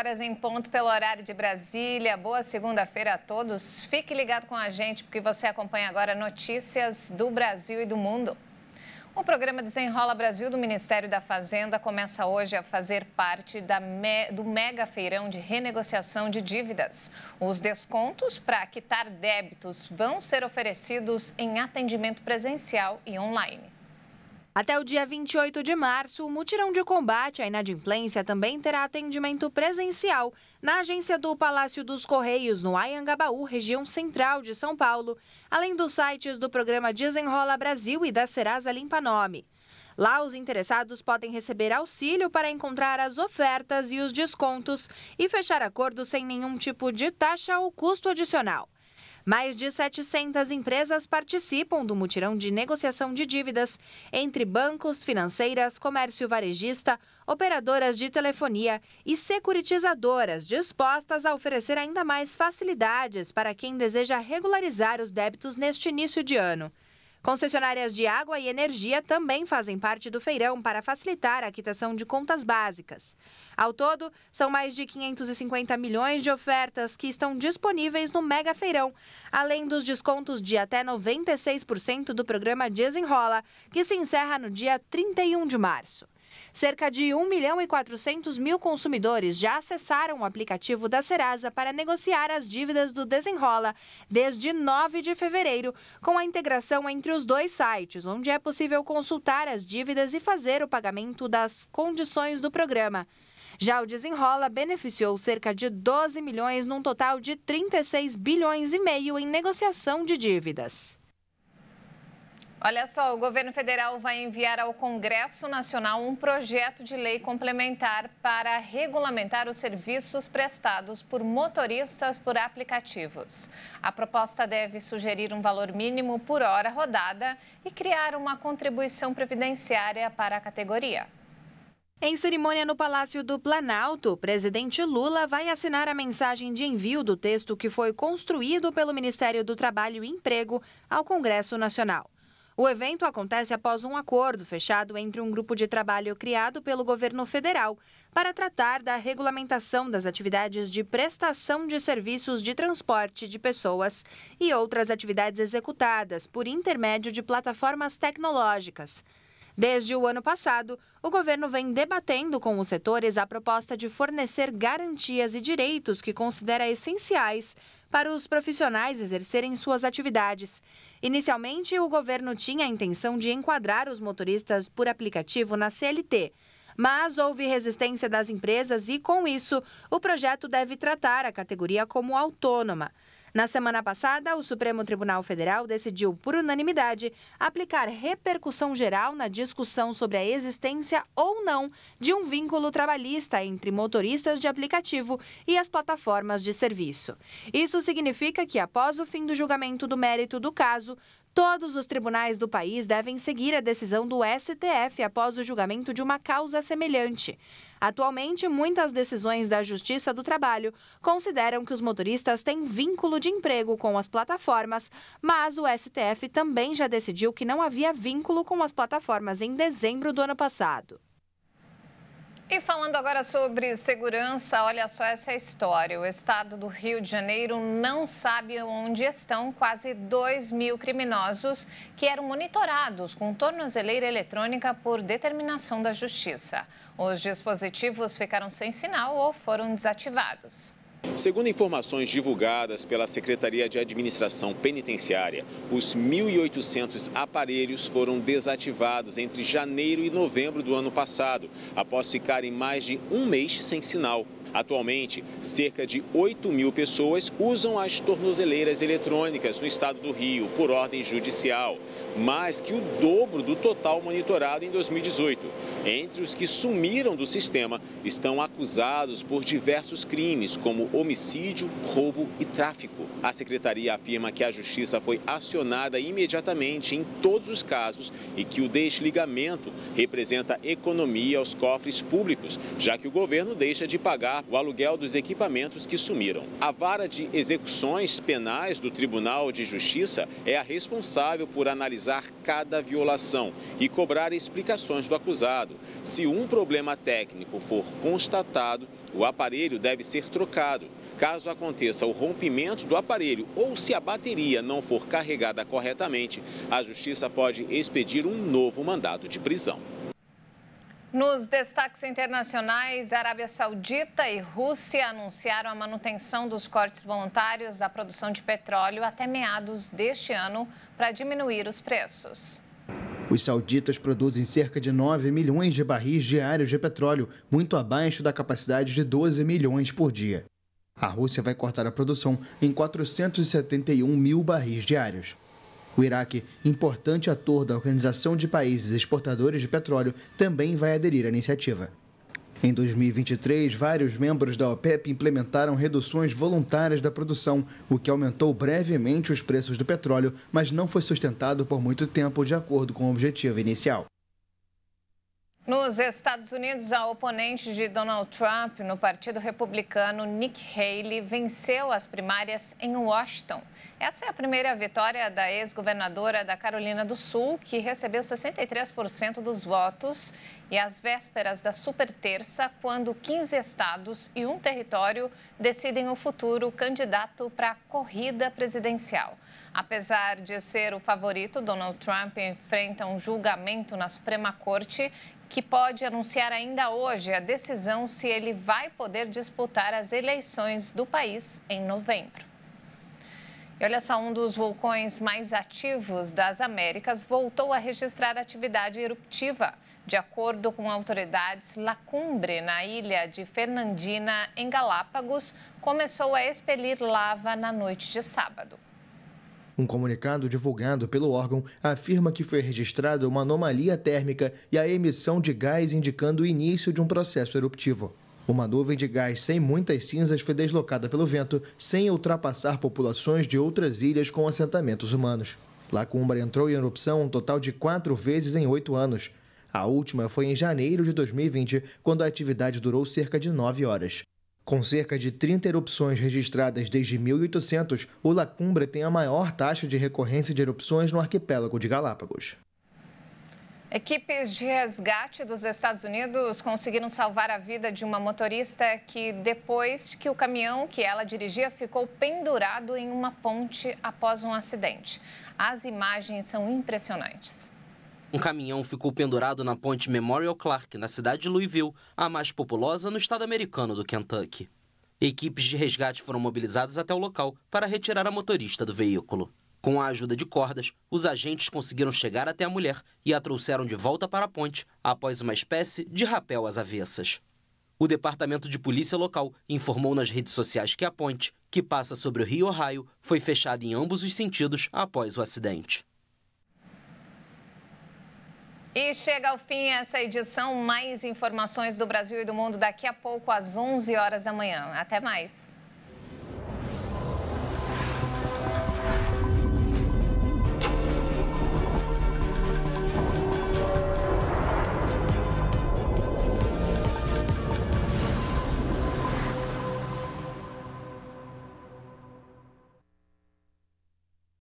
horas em ponto pelo horário de Brasília. Boa segunda-feira a todos. Fique ligado com a gente porque você acompanha agora notícias do Brasil e do mundo. O programa Desenrola Brasil do Ministério da Fazenda começa hoje a fazer parte me... do mega feirão de renegociação de dívidas. Os descontos para quitar débitos vão ser oferecidos em atendimento presencial e online. Até o dia 28 de março, o mutirão de combate à inadimplência também terá atendimento presencial na agência do Palácio dos Correios, no Ayangabaú, região central de São Paulo, além dos sites do programa Desenrola Brasil e da Serasa Limpa Nome. Lá, os interessados podem receber auxílio para encontrar as ofertas e os descontos e fechar acordos sem nenhum tipo de taxa ou custo adicional. Mais de 700 empresas participam do mutirão de negociação de dívidas entre bancos, financeiras, comércio varejista, operadoras de telefonia e securitizadoras, dispostas a oferecer ainda mais facilidades para quem deseja regularizar os débitos neste início de ano. Concessionárias de água e energia também fazem parte do feirão para facilitar a quitação de contas básicas. Ao todo, são mais de 550 milhões de ofertas que estão disponíveis no Mega Feirão, além dos descontos de até 96% do programa Desenrola, que se encerra no dia 31 de março. Cerca de 1 milhão e 400 mil consumidores já acessaram o aplicativo da Serasa para negociar as dívidas do Desenrola desde 9 de fevereiro, com a integração entre os dois sites, onde é possível consultar as dívidas e fazer o pagamento das condições do programa. Já o Desenrola beneficiou cerca de 12 milhões num total de 36 bilhões e meio em negociação de dívidas. Olha só, o governo federal vai enviar ao Congresso Nacional um projeto de lei complementar para regulamentar os serviços prestados por motoristas por aplicativos. A proposta deve sugerir um valor mínimo por hora rodada e criar uma contribuição previdenciária para a categoria. Em cerimônia no Palácio do Planalto, o presidente Lula vai assinar a mensagem de envio do texto que foi construído pelo Ministério do Trabalho e Emprego ao Congresso Nacional. O evento acontece após um acordo fechado entre um grupo de trabalho criado pelo governo federal para tratar da regulamentação das atividades de prestação de serviços de transporte de pessoas e outras atividades executadas por intermédio de plataformas tecnológicas. Desde o ano passado, o governo vem debatendo com os setores a proposta de fornecer garantias e direitos que considera essenciais para os profissionais exercerem suas atividades. Inicialmente, o governo tinha a intenção de enquadrar os motoristas por aplicativo na CLT. Mas houve resistência das empresas e, com isso, o projeto deve tratar a categoria como autônoma. Na semana passada, o Supremo Tribunal Federal decidiu, por unanimidade, aplicar repercussão geral na discussão sobre a existência ou não de um vínculo trabalhista entre motoristas de aplicativo e as plataformas de serviço. Isso significa que, após o fim do julgamento do mérito do caso, Todos os tribunais do país devem seguir a decisão do STF após o julgamento de uma causa semelhante. Atualmente, muitas decisões da Justiça do Trabalho consideram que os motoristas têm vínculo de emprego com as plataformas, mas o STF também já decidiu que não havia vínculo com as plataformas em dezembro do ano passado. E falando agora sobre segurança, olha só essa é história. O estado do Rio de Janeiro não sabe onde estão quase 2 mil criminosos que eram monitorados com tornozeleira eletrônica por determinação da justiça. Os dispositivos ficaram sem sinal ou foram desativados. Segundo informações divulgadas pela Secretaria de Administração Penitenciária, os 1.800 aparelhos foram desativados entre janeiro e novembro do ano passado, após ficarem mais de um mês sem sinal. Atualmente, cerca de 8 mil pessoas usam as tornozeleiras eletrônicas no estado do Rio por ordem judicial, mais que o dobro do total monitorado em 2018. Entre os que sumiram do sistema estão acusados por diversos crimes, como homicídio, roubo e tráfico. A secretaria afirma que a justiça foi acionada imediatamente em todos os casos e que o desligamento representa economia aos cofres públicos, já que o governo deixa de pagar o aluguel dos equipamentos que sumiram. A vara de execuções penais do Tribunal de Justiça é a responsável por analisar cada violação e cobrar explicações do acusado se um problema técnico for constatado, o aparelho deve ser trocado. Caso aconteça o rompimento do aparelho ou se a bateria não for carregada corretamente, a Justiça pode expedir um novo mandado de prisão. Nos destaques internacionais, Arábia Saudita e Rússia anunciaram a manutenção dos cortes voluntários da produção de petróleo até meados deste ano para diminuir os preços. Os sauditas produzem cerca de 9 milhões de barris diários de petróleo, muito abaixo da capacidade de 12 milhões por dia. A Rússia vai cortar a produção em 471 mil barris diários. O Iraque, importante ator da Organização de Países Exportadores de Petróleo, também vai aderir à iniciativa. Em 2023, vários membros da OPEP implementaram reduções voluntárias da produção, o que aumentou brevemente os preços do petróleo, mas não foi sustentado por muito tempo, de acordo com o objetivo inicial. Nos Estados Unidos, a oponente de Donald Trump no Partido Republicano, Nick Haley, venceu as primárias em Washington. Essa é a primeira vitória da ex-governadora da Carolina do Sul, que recebeu 63% dos votos. E às vésperas da super terça, quando 15 estados e um território decidem o futuro candidato para a corrida presidencial. Apesar de ser o favorito, Donald Trump enfrenta um julgamento na Suprema Corte que pode anunciar ainda hoje a decisão se ele vai poder disputar as eleições do país em novembro. E olha só, um dos vulcões mais ativos das Américas voltou a registrar atividade eruptiva. De acordo com autoridades, La Cumbre, na ilha de Fernandina, em Galápagos, começou a expelir lava na noite de sábado. Um comunicado divulgado pelo órgão afirma que foi registrada uma anomalia térmica e a emissão de gás indicando o início de um processo eruptivo. Uma nuvem de gás sem muitas cinzas foi deslocada pelo vento, sem ultrapassar populações de outras ilhas com assentamentos humanos. Lacumbra entrou em erupção um total de quatro vezes em oito anos. A última foi em janeiro de 2020, quando a atividade durou cerca de nove horas. Com cerca de 30 erupções registradas desde 1800, o La Cumbre tem a maior taxa de recorrência de erupções no arquipélago de Galápagos. Equipes de resgate dos Estados Unidos conseguiram salvar a vida de uma motorista que, depois que o caminhão que ela dirigia ficou pendurado em uma ponte após um acidente. As imagens são impressionantes. Um caminhão ficou pendurado na ponte Memorial Clark, na cidade de Louisville, a mais populosa no estado americano do Kentucky. Equipes de resgate foram mobilizadas até o local para retirar a motorista do veículo. Com a ajuda de cordas, os agentes conseguiram chegar até a mulher e a trouxeram de volta para a ponte após uma espécie de rapel às avessas. O departamento de polícia local informou nas redes sociais que a ponte, que passa sobre o Rio Ohio, foi fechada em ambos os sentidos após o acidente. E chega ao fim essa edição. Mais informações do Brasil e do mundo daqui a pouco, às 11 horas da manhã. Até mais.